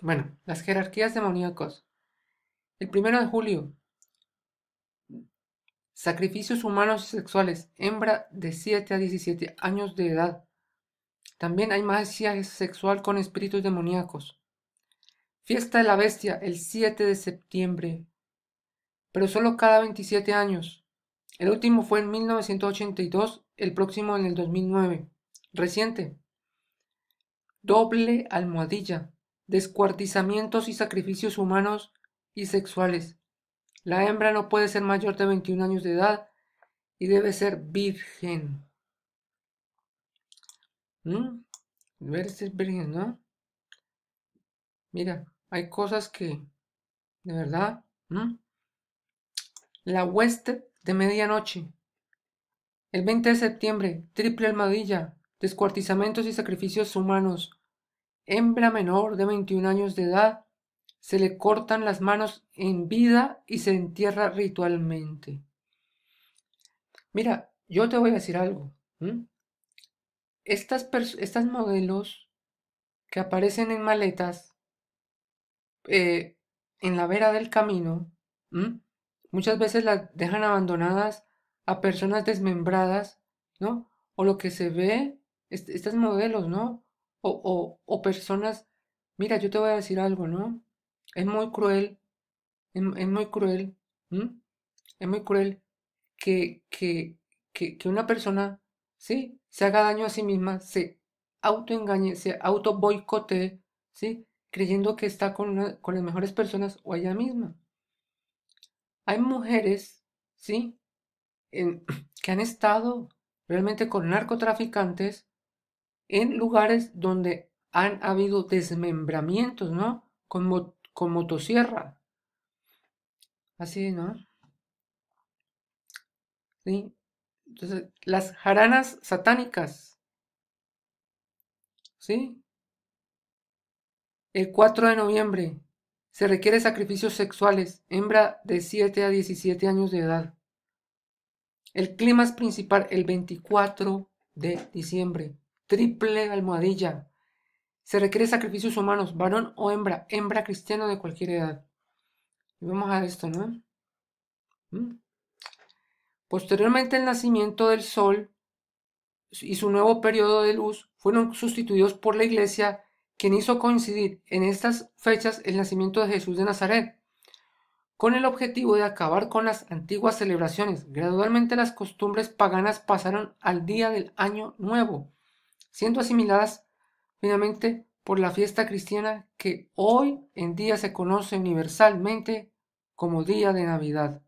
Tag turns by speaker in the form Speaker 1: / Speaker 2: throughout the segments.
Speaker 1: Bueno, las jerarquías demoníacas. El primero de julio. Sacrificios humanos y sexuales. Hembra de 7 a 17 años de edad. También hay magia sexual con espíritus demoníacos. Fiesta de la Bestia el 7 de septiembre. Pero solo cada 27 años. El último fue en 1982, el próximo en el 2009. Reciente. Doble almohadilla descuartizamientos y sacrificios humanos y sexuales. La hembra no puede ser mayor de 21 años de edad y debe ser virgen. Mm, debe ser virgen, ¿no? Mira, hay cosas que, de verdad, mm, la hueste de medianoche. El 20 de septiembre, triple almadilla, descuartizamientos y sacrificios humanos hembra menor de 21 años de edad, se le cortan las manos en vida y se entierra ritualmente. Mira, yo te voy a decir algo. Estas, estas, modelos que aparecen en maletas eh, en la vera del camino, muchas veces las dejan abandonadas a personas desmembradas, ¿no? O lo que se ve, estas estos modelos, ¿no? o, o, personas, mira, yo te voy a decir algo, ¿no? Es muy cruel, es, muy cruel, es muy cruel que, que, que, una persona, ¿sí? Se haga daño a sí misma, se autoengañe, se auto boicote... ¿sí? Creyendo que está con, con las mejores personas o ella misma. Hay mujeres, ¿sí? que han estado realmente con narcotraficantes, en lugares donde han habido desmembramientos, ¿no? Con, motosierra. Así, ¿no? ¿Sí? Entonces, las jaranas satánicas. ¿Sí? El 4 de noviembre se requiere sacrificios sexuales, hembra de 7 a 17 años de edad. El clima es principal el 24 de diciembre. Triple almohadilla. Se requiere sacrificios humanos, varón o hembra, hembra cristiano de cualquier edad. Y vamos a esto, ¿no? Mm. Posteriormente el nacimiento del sol y su nuevo periodo de luz fueron sustituidos por la iglesia, quien hizo coincidir en estas fechas el nacimiento de Jesús de Nazaret, con el objetivo de acabar con las antiguas celebraciones. Gradualmente las costumbres paganas pasaron al día del año nuevo siendo asimiladas finalmente por la fiesta cristiana que hoy en día se conoce universalmente como Día de Navidad.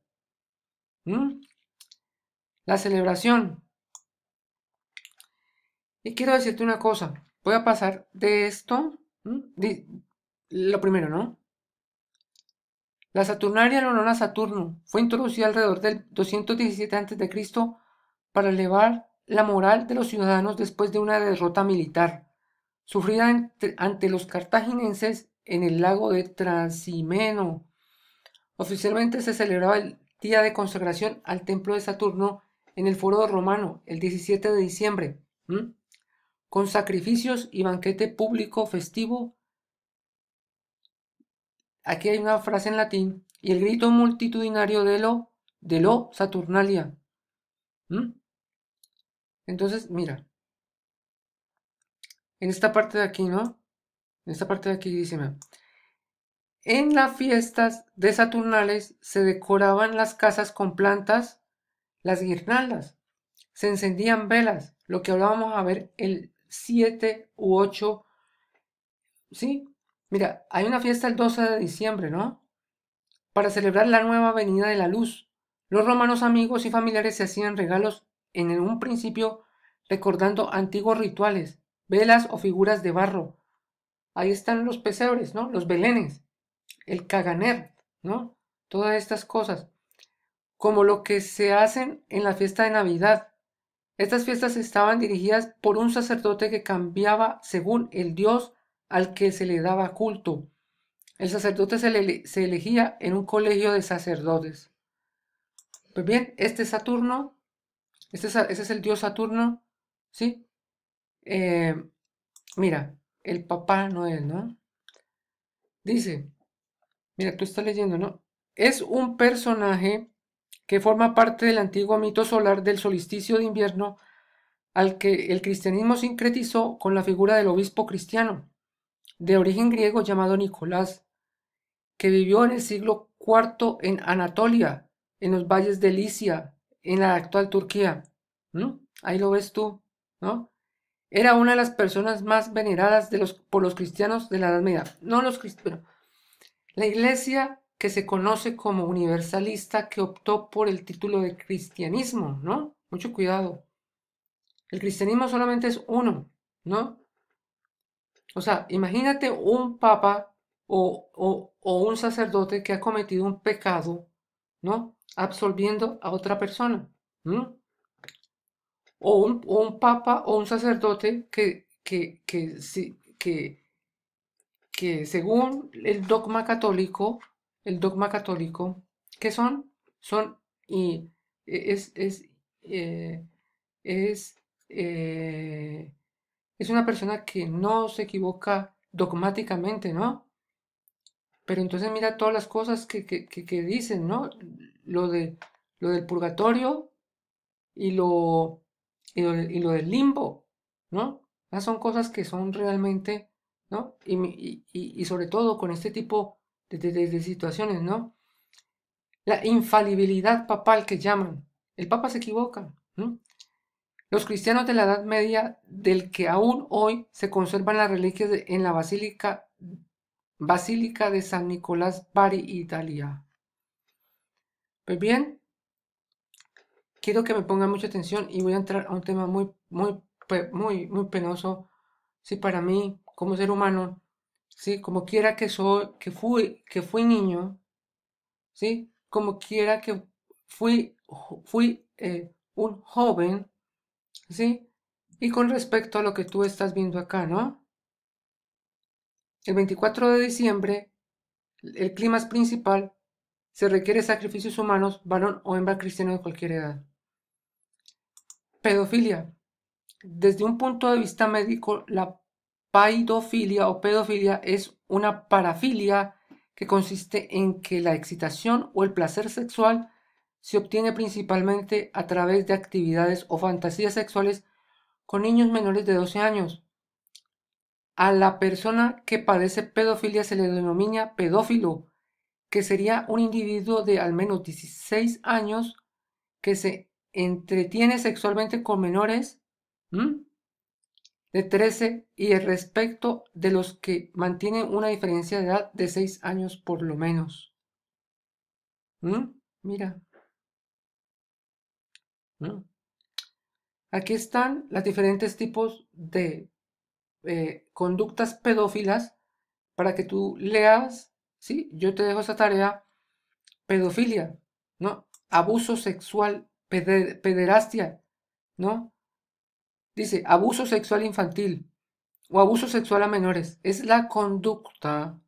Speaker 1: ¿Mm? La celebración. Y quiero decirte una cosa, voy a pasar de esto, lo primero, ¿no? La Saturnaria en honor a Saturno fue introducida alrededor del 217 a.C. para elevar la moral de los ciudadanos después de una derrota militar, sufrida ante los cartagineses en el lago de Trasimeno. Oficialmente se celebraba el día de consagración al templo de Saturno en el foro romano el 17 de diciembre, con sacrificios y banquete público festivo. Aquí hay una frase en latín y el grito multitudinario de lo, de lo Saturnalia. Entonces, mira, en esta parte de aquí, ¿no? En esta parte de aquí dice, en las fiestas de Saturnales se decoraban las casas con plantas, las guirnaldas, se encendían velas, lo que hablábamos a ver el 7 u 8, ¿sí? Mira, hay una fiesta el 12 de diciembre, ¿no? Para celebrar la nueva venida de la luz. Los romanos amigos y familiares se hacían regalos en un principio recordando antiguos rituales, velas o figuras de barro. Ahí están los pesebres, ¿no? Los belenes, el caganer, ¿no? Todas estas cosas, como lo que se hacen en la fiesta de Navidad. Estas fiestas estaban dirigidas por un sacerdote que cambiaba según el dios al que se le daba culto. El sacerdote se, se elegía en un colegio de sacerdotes. Pues bien, este Saturno ese es el dios Saturno, ¿sí? Eh, mira, el Papá Noel, ¿no? Dice, mira, tú estás leyendo, ¿no? Es un personaje que forma parte del antiguo mito solar del solsticio de invierno al que el cristianismo sincretizó con la figura del obispo cristiano, de origen griego llamado Nicolás, que vivió en el siglo IV en Anatolia, en los valles de Licia, en la actual Turquía. ¿no? Ahí lo ves tú, ¿no? Era una de las personas más veneradas por los cristianos de la Edad Media. No los cristianos. La iglesia que se conoce como universalista que optó por el título de cristianismo, ¿no? Mucho cuidado. El cristianismo solamente es uno, ¿no? O sea, imagínate un papa o, o un sacerdote que ha cometido un pecado ¿no? Absolviendo a otra persona. O, un, papa o un sacerdote que, que, que, que, que según el dogma católico, el dogma católico, ¿qué son? Son y e, es, es, e, e, es una persona que no se equivoca dogmáticamente, ¿no? Pero entonces mira todas las cosas que, dicen, ¿no? Lo, de, lo del purgatorio y lo, y lo, del limbo, ¿no? Las ah, son cosas que son realmente, ¿no? Y, sobre todo con este tipo de, situaciones, ¿no? La infalibilidad papal que llaman. El Papa se equivoca. Los cristianos de la Edad Media, del que aún hoy se conservan las reliquias en la Basílica Basílica de San Nicolás, Bari, Italia. Pues bien, quiero que me pongan mucha atención y voy a entrar a un tema muy, muy, pues, muy, muy penoso, sí, para mí, como ser humano, sí, como quiera que soy, que fui, que fui niño, sí, como quiera que fui, fui eh, un joven, sí, y con respecto a lo que tú estás viendo acá, ¿no? El 24 de diciembre, el clima es principal, se requiere sacrificios humanos, varón o hembra cristiano de cualquier edad. Pedofilia. Desde un punto de vista médico, la paidofilia o pedofilia es una parafilia que consiste en que la excitación o el placer sexual se obtiene principalmente a través de actividades o fantasías sexuales con niños menores de 12 años, a la persona que padece pedofilia se le denomina pedófilo, que sería un individuo de al menos 16 años que se entretiene sexualmente con menores de 13 y el respecto de los que mantienen una diferencia de edad de 6 años por lo menos. Mira. Aquí están los diferentes tipos de eh, conductas pedófilas para que tú leas, ¿sí? Yo te dejo esa tarea, pedofilia, ¿no? Abuso sexual, pederastia, ¿no? Dice, abuso sexual infantil o abuso sexual a menores. Es la conducta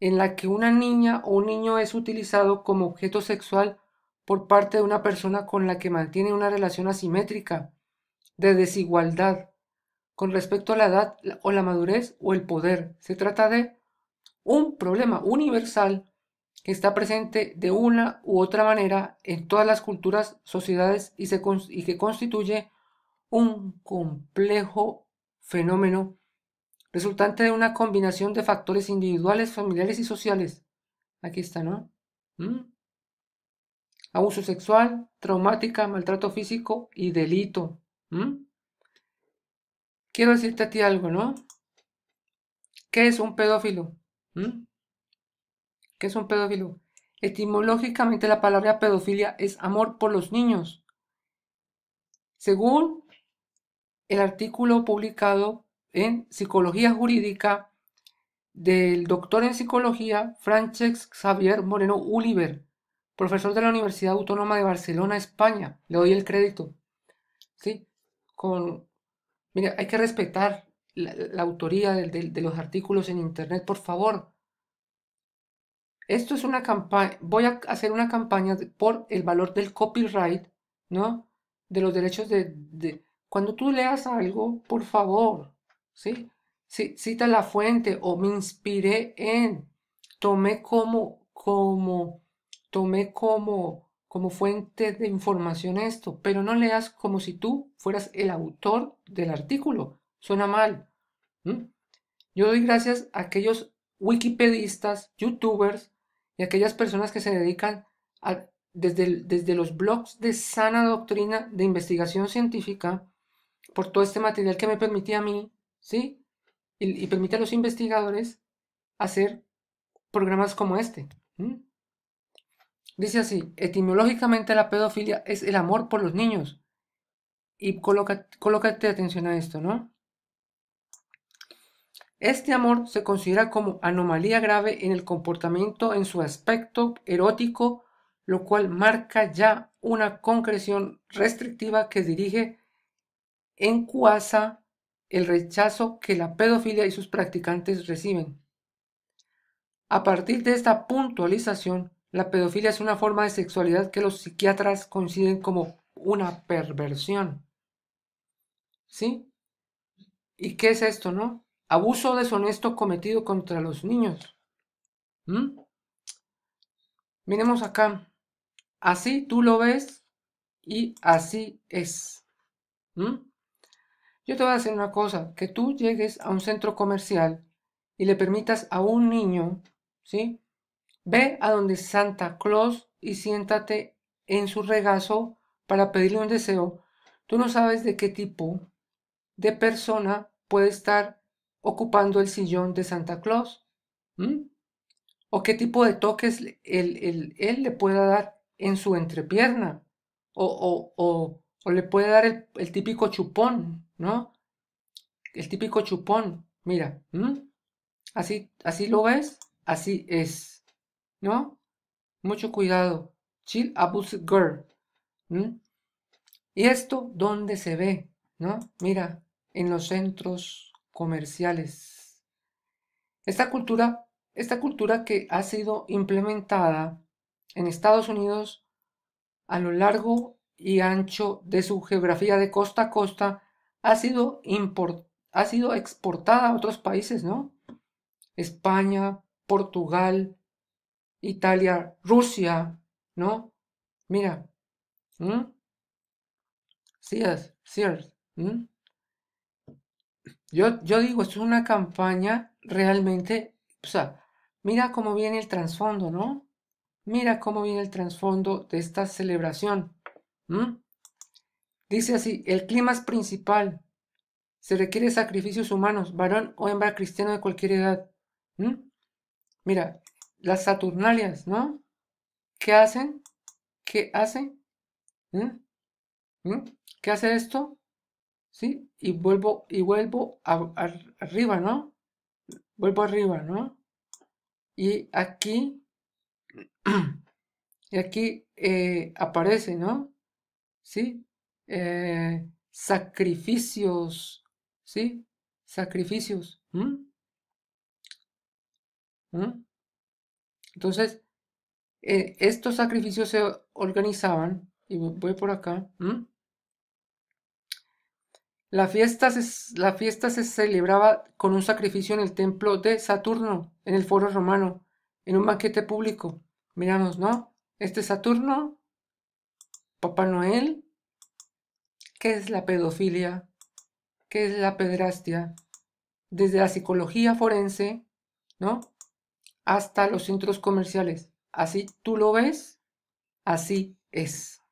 Speaker 1: en la que una niña o un niño es utilizado como objeto sexual por parte de una persona con la que mantiene una relación asimétrica, de desigualdad, con respecto a la edad o la madurez o el poder. Se trata de un problema universal que está presente de una u otra manera en todas las culturas, sociedades y, que constituye un complejo fenómeno resultante de una combinación de factores individuales, familiares y sociales. Aquí está, ¿no? ¿Mm? Abuso sexual, traumática, maltrato físico y delito. ¿Mm? Quiero decirte a ti algo, ¿no? ¿Qué es un pedófilo? ¿Mm? ¿Qué es un pedófilo? Etimológicamente la palabra pedofilia es amor por los niños. Según el artículo publicado en Psicología Jurídica del doctor en psicología Francesc Xavier Moreno Uliver, profesor de la Universidad Autónoma de Barcelona, España. Le doy el crédito. ¿Sí? Con Mira, hay que respetar la, autoría de, los artículos en Internet, por favor. Esto es una campaña, voy a hacer una campaña por el valor del copyright, ¿no? De los derechos de, Cuando tú leas algo, por favor, ¿sí? cita la fuente o me inspiré en, tomé como, como, tomé como como fuente de información esto, pero no leas como si tú fueras el autor del artículo. Suena mal. Yo doy gracias a aquellos wikipedistas, youtubers y aquellas personas que se dedican desde, desde los blogs de sana doctrina de investigación científica por todo este material que me permite a mí, ¿sí? Y, permite a los investigadores hacer programas como este. Dice así, etimológicamente la pedofilia es el amor por los niños. Y coloca, colócate atención a esto, ¿no? Este amor se considera como anomalía grave en el comportamiento en su aspecto erótico, lo cual marca ya una concreción restrictiva que dirige en cuasa el rechazo que la pedofilia y sus practicantes reciben. A partir de esta puntualización, la pedofilia es una forma de sexualidad que los psiquiatras coinciden como una perversión. ¿Sí? ¿Y qué es esto, no? Abuso deshonesto cometido contra los niños. ¿Mm? Miremos acá. Así tú lo ves y así es. ¿Mm? Yo te voy a hacer una cosa, que tú llegues a un centro comercial y le permitas a un niño, ¿sí? Ve a donde Santa Claus y siéntate en su regazo para pedirle un deseo. Tú no sabes de qué tipo de persona puede estar ocupando el sillón de Santa Claus. ¿O qué tipo de toques él, él, le pueda dar en su entrepierna? ¿O, o, o, o le puede dar el, típico chupón, ¿no? El típico chupón, mira. Así, así lo ves, así es. ¿no? Mucho cuidado. Chill abuse girl. ¿Y esto dónde se ve? ¿No? Mira, en los centros comerciales. Esta cultura, esta cultura que ha sido implementada en Estados Unidos a lo largo y ancho de su geografía de costa a costa ha sido, ha sido exportada a otros países, ¿no? España, Portugal, Italia, Rusia, ¿no? Mira. Sí sí Yo, yo digo, esto es una campaña realmente, o sea, mira cómo viene el trasfondo, ¿no? Mira cómo viene el trasfondo de esta celebración. Dice así, el clima es principal. Se requiere sacrificios humanos, varón o hembra cristiano de cualquier edad. Mira, las Saturnalias, ¿no? ¿Qué hacen? ¿Qué hacen? ¿Mm? ¿Mm? ¿Qué hace esto? ¿Sí? Y vuelvo, y vuelvo arriba, ¿no? Vuelvo arriba, ¿no? Y aquí, y aquí eh, aparece, ¿no? ¿Sí? Eh, sacrificios, ¿sí? Sacrificios. ¿Mm? ¿Mm? Entonces, eh, estos sacrificios se organizaban, y voy por acá, La fiesta, se, la fiesta se celebraba con un sacrificio en el templo de Saturno, en el foro romano, en un banquete público. Miramos, ¿no? Este es Saturno, Papá Noel. ¿Qué es la pedofilia? ¿Qué es la pedrastia? Desde la psicología forense, ¿no? hasta los centros comerciales. Así tú lo ves, así es.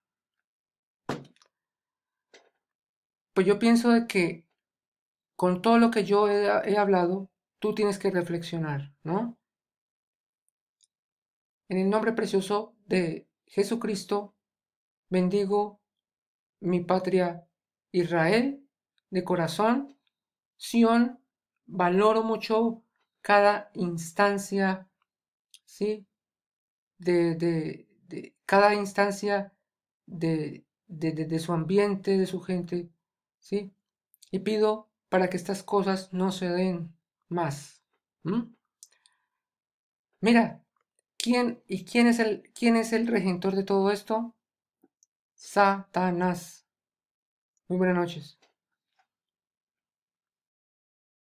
Speaker 1: Pues yo pienso de que con todo lo que yo he, he hablado, tú tienes que reflexionar, ¿no? En el nombre precioso de Jesucristo, bendigo mi patria Israel de corazón. Sión, valoro mucho cada instancia, ¿sí? De, cada instancia de, su ambiente, de su gente, ¿sí? Y pido para que estas cosas no se den más. Mira, ¿quién y quién es el quién es el regentor de todo esto? Satanás. Muy buenas noches.